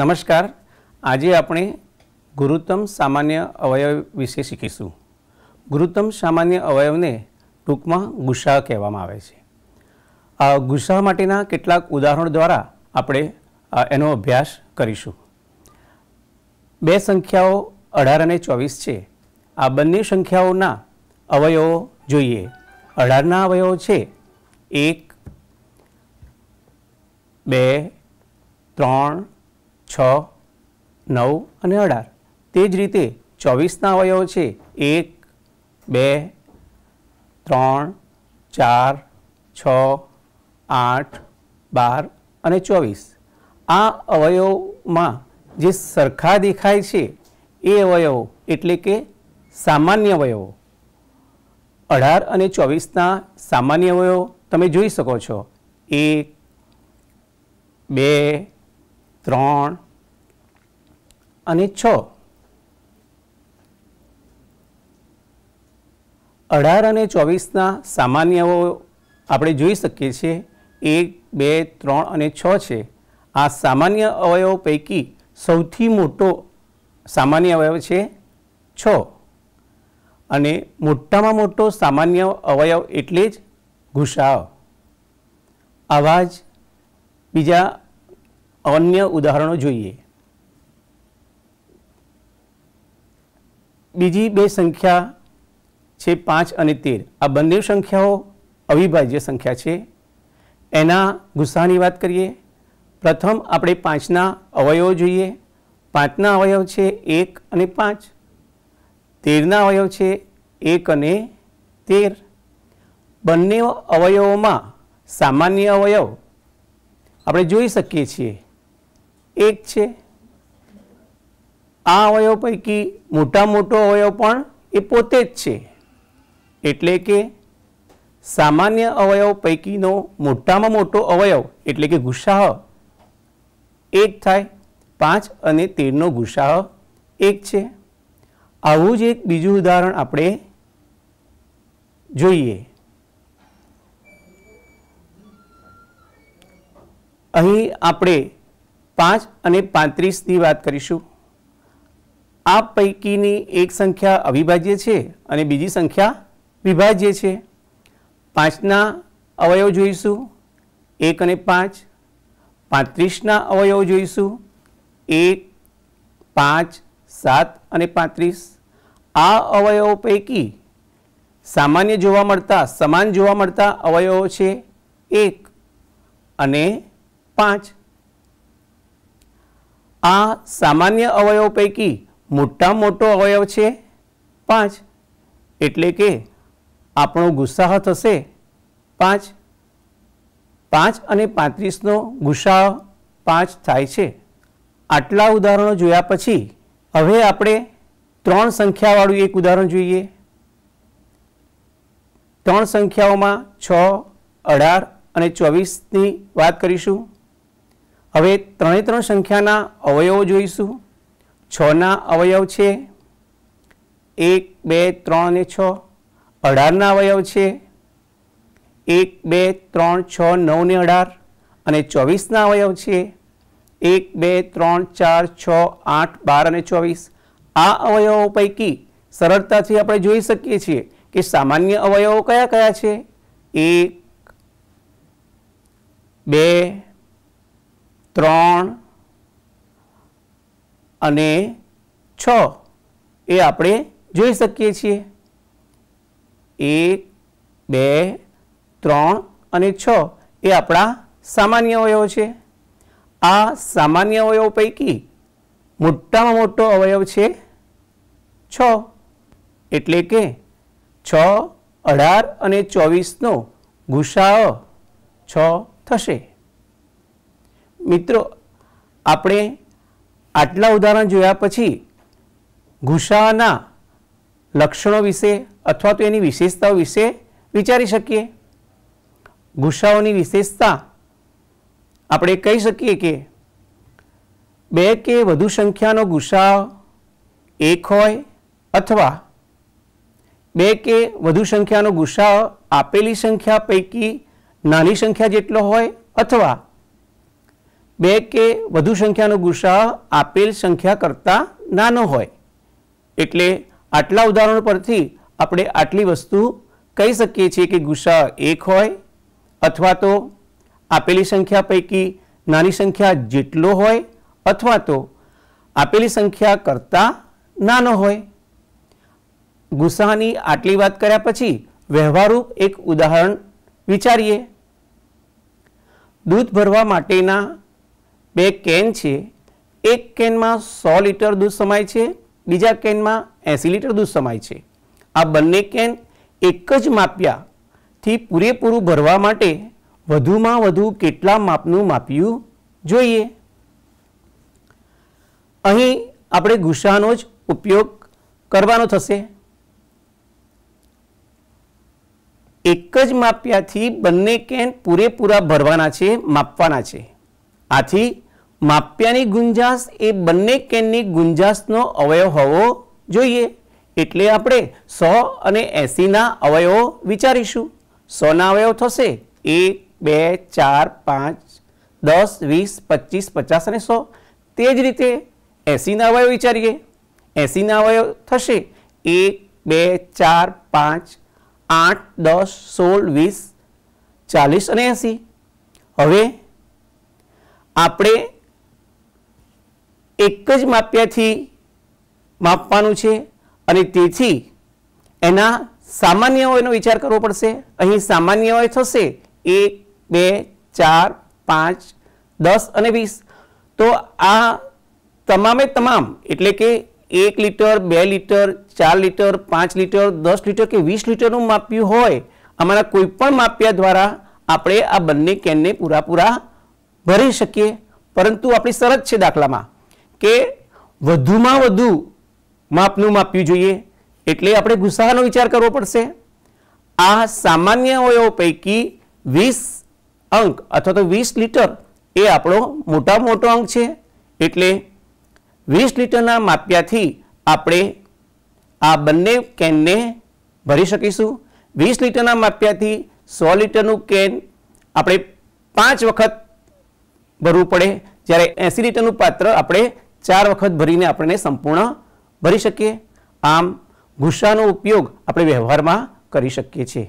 નમસ્કાર આજે આપણે ગુરુત્તમ સામાન્ય અવયવ વિશે શીખીશું ગુરુત્તમ સામાન્ય અવયવને ટૂંકમાં ગુસા કહેવામાં આવે છે આ ગુસા માટેના કેટલાક ઉદાહરણ દ્વારા આપણે એનો અભ્યાસ કરીશું બે સંખ્યાઓ અઢાર અને ચોવીસ છે આ બંને સંખ્યાઓના અવયવો જોઈએ અઢારના અવયવો છે એક બે ત્રણ છ નવ અને અઢાર તે જ રીતે ચોવીસના અવયવો છે એક બે ત્રણ ચાર છ આઠ બાર અને ચોવીસ આ અવયવમાં જે સરખા દેખાય છે એ અવયવો એટલે કે સામાન્ય અવયવો અઢાર અને ચોવીસના સામાન્ય અવયવો તમે જોઈ શકો છો એક બે ત્રણ અને છ અઢાર અને ચોવીસના સામાન્યઓ આપણે જોઈ શકીએ છીએ એક બે ત્રણ અને છ છે આ સામાન્ય અવયવ પૈકી સૌથી મોટો સામાન્ય અવયવ છે છ અને મોટામાં મોટો સામાન્ય અવયવ એટલે જ ઘુસાવ આવા જ બીજા અન્ય ઉદાહરણો જોઈએ બીજી બે સંખ્યા છે પાંચ અને તેર આ બંને સંખ્યાઓ અવિભાજ્ય સંખ્યા છે એના ગુસ્સાની વાત કરીએ પ્રથમ આપણે પાંચના અવયવો જોઈએ પાંચના અવયવ છે એક અને પાંચ તેરના અવયવ છે એક અને તેર બંને અવયવોમાં સામાન્ય અવયવ આપણે જોઈ શકીએ છીએ એક છે આ અવયવ પૈકી મોટા મોટો અવયવ પણ એ પોતે જ છે એટલે કે સામાન્ય અવયવ પૈકીનો મોટામાં મોટો અવયવ એટલે કે ગુસાહ એક થાય પાંચ અને તેરનો ગુસાહ એક છે આવું જ એક બીજું ઉદાહરણ આપણે જોઈએ અહીં આપણે પાંચ અને પાંત્રીસની વાત કરીશું આ પૈકીની એક સંખ્યા અવિભાજ્ય છે અને બીજી સંખ્યા વિભાજ્ય છે પાંચના અવયવ જોઈશું એક અને પાંચ પાંત્રીસના અવયવ જોઈશું એક પાંચ સાત અને પાંત્રીસ આ અવયવો પૈકી સામાન્ય જોવા મળતા સમાન જોવા મળતા અવયવો છે એક અને પાંચ આ સામાન્ય અવયવ પૈકી મોટા મોટો અવયવ છે પાંચ એટલે કે આપણો ગુસ્સાહ થશે પાંચ પાંચ અને પાંત્રીસનો ગુસ્સાહ પાંચ થાય છે આટલા ઉદાહરણો જોયા પછી હવે આપણે ત્રણ સંખ્યાવાળું એક ઉદાહરણ જોઈએ ત્રણ સંખ્યાઓમાં છ અઢાર અને ચોવીસની વાત કરીશું હવે ત્રણે ત્રણ સંખ્યાના અવયવો જોઈશું છના અવયવ છે એક બે ત્રણ અને છ અઢારના અવયવ છે એક બે ત્રણ છ નવ ને અઢાર અને ચોવીસના અવયવ છે એક બે ત્રણ ચાર છ આઠ બાર અને ચોવીસ આ અવયવો પૈકી સરળતાથી આપણે જોઈ શકીએ છીએ કે સામાન્ય અવયવો કયા કયા છે એક બે ત્રણ અને છ એ આપણે જોઈ શકીએ છીએ એક બે ત્રણ અને છ એ આપણા સામાન્ય અવયવ છે આ સામાન્ય અવયવ પૈકી મોટામાં મોટો અવયવ છે છ એટલે કે છ અઢાર અને ચોવીસનો ગુસાઓ છ થશે મિત્રો આપણે આટલા ઉદાહરણ જોયા પછી ગુસાના લક્ષણો વિશે અથવા તો એની વિશેષતાઓ વિશે વિચારી શકીએ ગુસાઓની વિશેષતા આપણે કહી શકીએ કે બે કે વધુ સંખ્યાનો ગુસ્સા એક હોય અથવા બે કે વધુ સંખ્યાનો ગુસ્સા આપેલી સંખ્યા પૈકી નાની સંખ્યા જેટલો હોય અથવા બે કે વધુ સંખ્યાનો ગુસાઅ આપેલ સંખ્યા કરતાં નાનો હોય એટલે આટલા ઉદાહરણો પરથી આપણે આટલી વસ્તુ કહી શકીએ છીએ કે ગુસાઅ એક હોય અથવા તો આપેલી સંખ્યા પૈકી નાની સંખ્યા જેટલો હોય અથવા તો આપેલી સંખ્યા કરતાં નાનો હોય ગુસાની આટલી વાત કર્યા પછી વ્યવહારૂપ એક ઉદાહરણ વિચારીએ દૂધ ભરવા માટેના બે કેન છે એક કેનમાં સો લીટર દૂધ સમાય છે બીજા કેનમાં એંસી લીટર દૂધ સમાય છે આ બંને કેન એક જ માપ્યાથી પૂરેપૂરું ભરવા માટે વધુમાં વધુ કેટલા માપનું માપ્યું જોઈએ અહીં આપણે ગુસ્સાનો જ ઉપયોગ કરવાનો થશે એક જ માપ્યાથી બંને કેન પૂરેપૂરા ભરવાના છે માપવાના છે આથી માપ્યાની ગુંજાશ એ બંને કેનની ગુંજાશનો અવયવ હોવો જોઈએ એટલે આપણે સો અને એંસીના અવયવો વિચારીશું સોના અવયવ થશે એક બે ચાર પાંચ દસ વીસ પચીસ પચાસ અને સો તે જ રીતે એંસીના અવયવ વિચારીએ એંસીના અવયવ થશે એક બે ચાર પાંચ આઠ દસ સોળ વીસ ચાલીસ અને એંસી હવે આપણે એક જ માપ્યાથી માપવાનું છે અને તેથી એના સામાન્ય હોયનો વિચાર કરવો પડશે અહીં સામાન્ય હોય થશે એક બે ચાર પાંચ દસ અને વીસ તો આ તમામે તમામ એટલે કે એક લીટર બે લીટર ચાર લીટર પાંચ લીટર દસ લીટર કે વીસ લીટરનું માપ્યું હોય અમારા કોઈપણ માપ્યા દ્વારા આપણે આ બંને કેનને પૂરાપૂરા ભરી શકીએ પરંતુ આપણી શરત છે દાખલામાં કે વધુમાં વધુ માપનું માપ્યું જોઈએ એટલે આપણે ગુસ્સાનો વિચાર કરવો પડશે આ સામાન્ય અવયવ પૈકી વીસ અંક અથવા તો વીસ લીટર એ આપણો મોટા મોટો અંક છે એટલે વીસ લીટરના માપ્યાથી આપણે આ બંને કેનને ભરી શકીશું વીસ લીટરના માપ્યાથી સો લીટરનું કેન આપણે પાંચ વખત ભરવું પડે જ્યારે એંસી લીટરનું પાત્ર આપણે ચાર વખત ભરીને આપણે સંપૂર્ણ ભરી શકીએ આમ ગુસ્સાનો ઉપયોગ આપણે વ્યવહારમાં કરી શકીએ છીએ